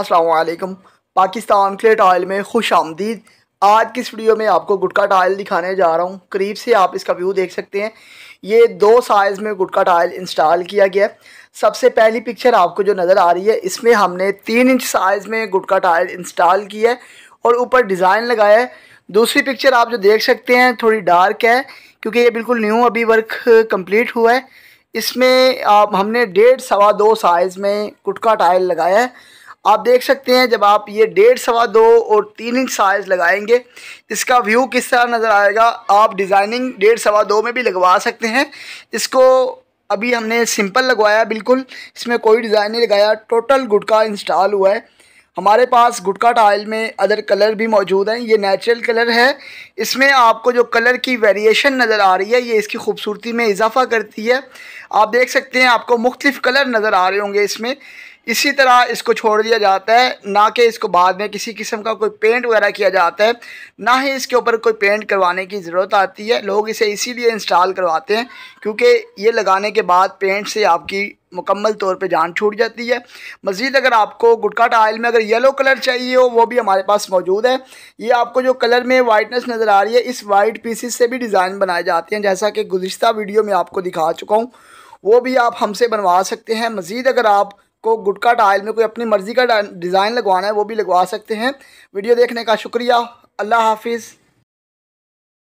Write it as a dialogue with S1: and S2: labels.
S1: असलकम पाकिस्तान के ऑयल में खुश आमदीद आज की इस वीडियो में आपको गुटका टाइल दिखाने जा रहा हूँ करीब से आप इसका व्यू देख सकते हैं ये दो साइज़ में गुटका टाइल इंस्टॉल किया गया है सबसे पहली पिक्चर आपको जो नज़र आ रही है इसमें हमने तीन इंच साइज़ में गुटका टाइल इंस्टॉल किया है और ऊपर डिज़ाइन लगाया है दूसरी पिक्चर आप जो देख सकते हैं थोड़ी डार्क है क्योंकि ये बिल्कुल न्यू अभी वर्क कम्प्लीट हुआ है इसमें आप हमने डेढ़ सवा दो साइज़ में गुटका टाइल लगाया है आप देख सकते हैं जब आप ये डेढ़ सवा दो और तीन इंच साइज़ लगाएंगे इसका व्यू किस तरह नज़र आएगा आप डिज़ाइनिंग डेढ़ सवा दो में भी लगवा सकते हैं इसको अभी हमने सिंपल लगवाया बिल्कुल इसमें कोई डिज़ाइन नहीं लगाया टोटल गुटका इंस्टॉल हुआ है हमारे पास गुटका टाइल में अदर कलर भी मौजूद हैं ये नेचुरल कलर है इसमें आपको जो कलर की वेरिएशन नज़र आ रही है ये इसकी खूबसूरती में इजाफा करती है आप देख सकते हैं आपको मुख्तलिफ़ कलर नज़र आ रहे होंगे इसमें इसी तरह इसको छोड़ दिया जाता है ना कि इसको बाद में किसी किस्म का कोई पेंट वगैरह किया जाता है ना ही इसके ऊपर कोई पेंट करवाने की ज़रूरत आती है लोग इसे इसीलिए इंस्टॉल करवाते हैं क्योंकि ये लगाने के बाद पेंट से आपकी मुकम्मल तौर पे जान छूट जाती है मज़ीद अगर आपको गुटका टाइल में अगर येलो कलर चाहिए हो वो भी हमारे पास मौजूद है ये आपको जो कलर में वाइटनेस नज़र आ रही है इस वाइट पीसीस से भी डिज़ाइन बनाए जाते हैं जैसा कि गुज्तर वीडियो में आपको दिखा चुका हूँ वो भी आप हमसे बनवा सकते हैं मज़ीद अगर आप को गुटका डायल में कोई अपनी मर्ज़ी का डिज़ाइन लगवाना है वो भी लगवा सकते हैं वीडियो देखने का शुक्रिया अल्लाह हाफिज़